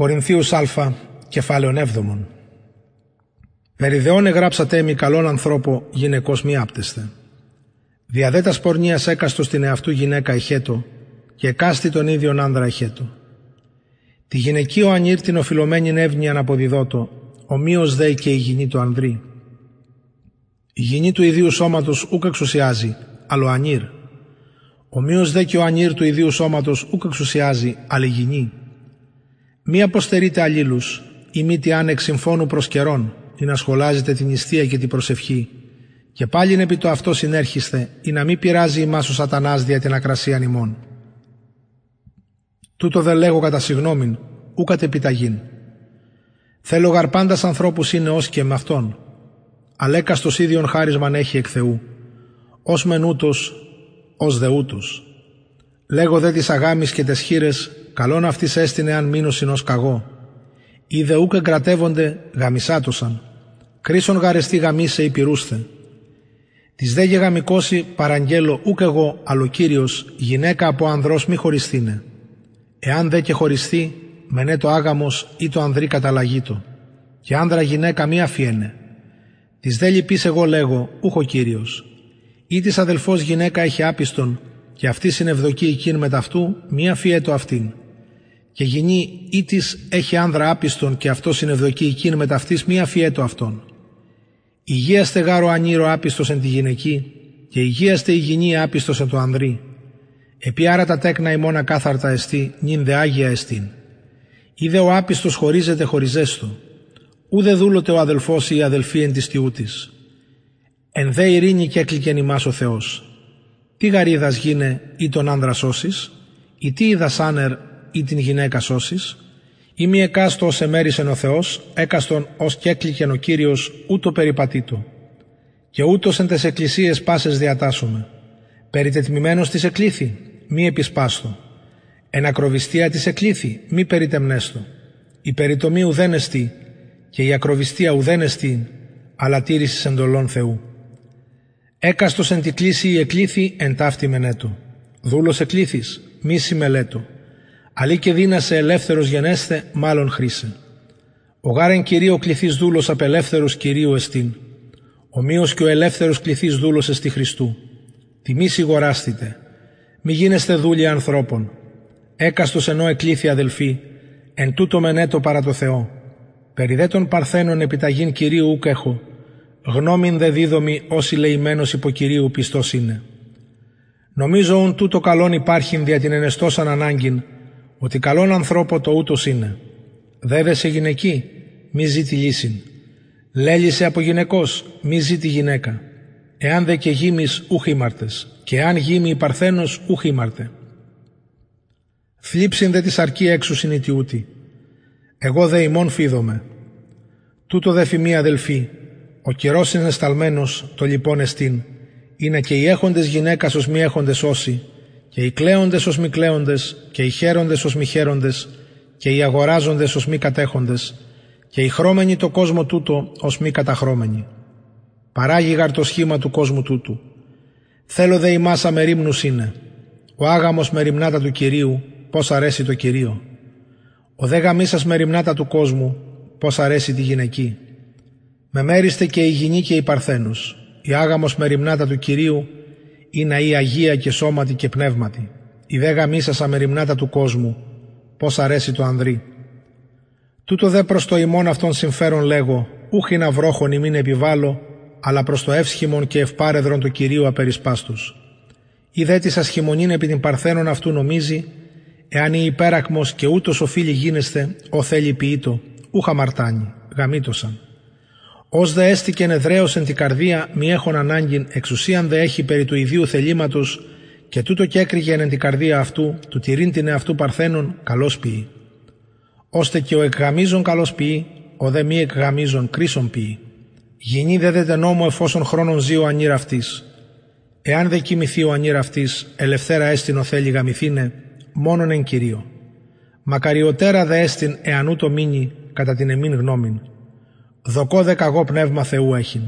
Κορινθίους Α, Σάλφα, 7. Μεριδεώνε γράψατε μη καλόν ανθρώπο γυναικός μη άπτεστε. Διαδέτας πορνείας έκαστο στην εαυτού γυναίκα ηχέτο και κάστη τον ίδιον άνδρα ηχέτο. Τη ανήρ την οφειλωμένην νεύνη αποδιδότο, ομοίως δε και η γυνή του ανδρή. Η γυνή του ιδίου σώματος ούκ εξουσιάζει, αλλο ανήρ. δε και ο ανήρ του ιδίου σώματος ούκ εξουσιάζει, αλλη γυνή. Μη αποστερείτε αλλήλους, η μύτη άνεξ συμφώνου προς καιρών, ή να σχολάζετε την νηστεία και την προσευχή. Και πάλιν επί το αυτό συνέρχεστε, ή να μην πειράζει η ο σατανάς δια την ακρασία νημών». Τούτο δεν λέγω κατά συγνώμην, ου κατ' επιταγήν. Θέλω γαρπάντας ανθρώπους είναι ως και με αυτόν. Αλέκαστος ίδιον χάρισμαν έχει εκ Θεού. ως μεν ω ως δε Λέγω δε τις αγάμεις και τες χείρες, καλόν αυτής έστεινε αν μείνω συνός καγό. Οι ούκε κρατεύονται, γαμισάτωσαν. Κρίσον γαρεστή γαμίσε υπηρούστε. Της δε γεγαμικώσει παραγγέλω ούκ εγώ, αλο κύριος, γυναίκα από ανδρός μη χωριστήνε. Εάν δε και χωριστεί, μενέ το άγαμος ή το ανδρή καταλαγήτο. Και άνδρα γυναίκα μη αφιένε. Της δε λυπείς εγώ λέγω, ούχο κύριος. Ή της αδελφός γυναίκα έχει άπιστον, και αυτή συνευδοκεί εκείνη με αυτού, μία φιέτο αυτήν. Και γινή ή της έχει άνδρα άπιστον και αυτό συνευδοκεί εκείν με αυτής, μία φιέτο αυτόν. Υγείαστε γάρο ανήρο άπιστος εν τη γυναική, και υγείαστε γινη άπιστος εν το ανδρή. Επί άρα τα τέκνα μόνα κάθαρτα εστί, νυν δε άγια εστίν. Είδε ο άπιστος χωρίζεται του, ούτε δούλοτε ο αδελφός ή η αδελφή εν της τιού της. Εν δε ειρήνη και ημάς ο Θεός τι γαρίδας γίνε ή τον άνδρα σώσεις, ή τι είδα άνερ ή την γυναίκα σώσεις, ή μη εκάστο ως εμέρισεν ο Θεός, έκαστον ως και έκλικεν ο Κύριος ούτω του. Και ούτως εν τες εκκλησίες πάσες διατάσσουμε. Περιτετμημένος της εκλήθη, μη επισπάστο. Εν ακροβιστία της εκλήθη, μη περιτεμνέστο. Η περιτομή ουδένεστη και η ακροβιστία ουδένεστη, αλλά τήρησης εντολών Θεού. Έκαστος εν τη η εκλήθη εν ταύτη μενέτου. Δούλος εκλήθης, μη συμμελέτου. Αλή και δύνασε ελεύθερος γενέστε, μάλλον χρήσε. Ο γάρεν κυρίω κληθής δούλος απελεύθερος κυρίου εστίν. Ομοίως και ο ελεύθερος κληθής δούλος εστι Χριστού. Τιμή σιγοράστητε. Μη γίνεστε δούλοι ανθρώπων. Έκαστος ενώ εκλήθη αδελφοί, εν τούτο μενέτο παρά το Θεό. Περιδέ παρθένων επιταγήν κυρίου ούκ έχω, γνώμην δε δίδομη όσοι λεημένος υπό Κυρίου πιστός είναι. Νομίζω ουν τούτο καλόν υπάρχειν δια την ενεστώσαν ανάγκην, ότι καλόν ανθρώπο το ούτος είναι. Δεύεσαι γυναική, μη ζήτη λύσιν. Λέλησε από γυναικός, μη τη γυναίκα. Εάν δε και γίμει, ούχ και αν γύμη η παρθένος ούχ Θλίψην δε της αρκή έξου συνητιούτη. Εγώ δε ημών φίδομαι. Τούτο δε φημία αδελφή. Ο καιρός είναι σταλμένος, το λοιπόν εστίν. Είναι και οι έχοντες γυναίκας ως μη έχοντες όσοι, και οι κλαίοντες ως μη κλαίοντες, και οι χαίροντες ως μη χαίροντες, και οι αγοράζοντες ως μη κατέχοντες, και οι χρώμενοι το κόσμο τούτο ως μη καταχρώμενοι. Παράγει το σχήμα του κόσμου τούτου. Θέλω δε η μάσα με ρήμνου είναι. Ο άγαμος με ρημνάτα του Κυρίου, πώς αρέσει το Κυρίο. Ο δε γαμίσας με ρημνάτα του κόσμου, πώς αρέσει τη γυναική. Με μέριστε και γηνή και η παρθένους, η άγαμος μεριμνάτα του Κυρίου, είναι η Αγία και σώματι και πνεύματι. Η δε γαμίσασα μεριμνάτα του κόσμου, πώς αρέσει το ανδρή. Τούτο δε προς το ημών αυτών συμφέρον λέγω, ούχι να βρόχον ημίν επιβάλλω, αλλά προς το εύσχημον και ευπάρεδρον του Κυρίου απερισπάστους. Η δε της ασχημονήν επί την παρθένων αυτού νομίζει, εάν η υπέρακμος και ούτως οφείλει γίνεσθε ο θέλει ποιήτο, ούχα μαρτάνει, γαμήτωσαν. Ως δε εδραίο εν την καρδία, μη έχουν ανάγκην, εξουσίαν δε έχει περί του ιδίου θελήματος, και τούτο και έκρηγεν εν την καρδία αυτού, του τυρίν την εαυτού παρθένων, καλώ ποιή. Ώστε και ο εκγαμίζων καλώ ποιή, ο δε μη εκγαμίζων κρίσον ποιή. Γινή δε δεν νόμο εφόσον χρόνων ζει ο ανήρα Εάν δε κοιμηθεί ο ανήρα ελευθέρα έστεινο θέλει γαμηθήνε, μόνον εν κυρίω. Μακαριωτέρα δε έστειν εανού το μείνει, κατά την εμήν γνώμην Δοκό δεκαγό πνεύμα Θεού έχειν.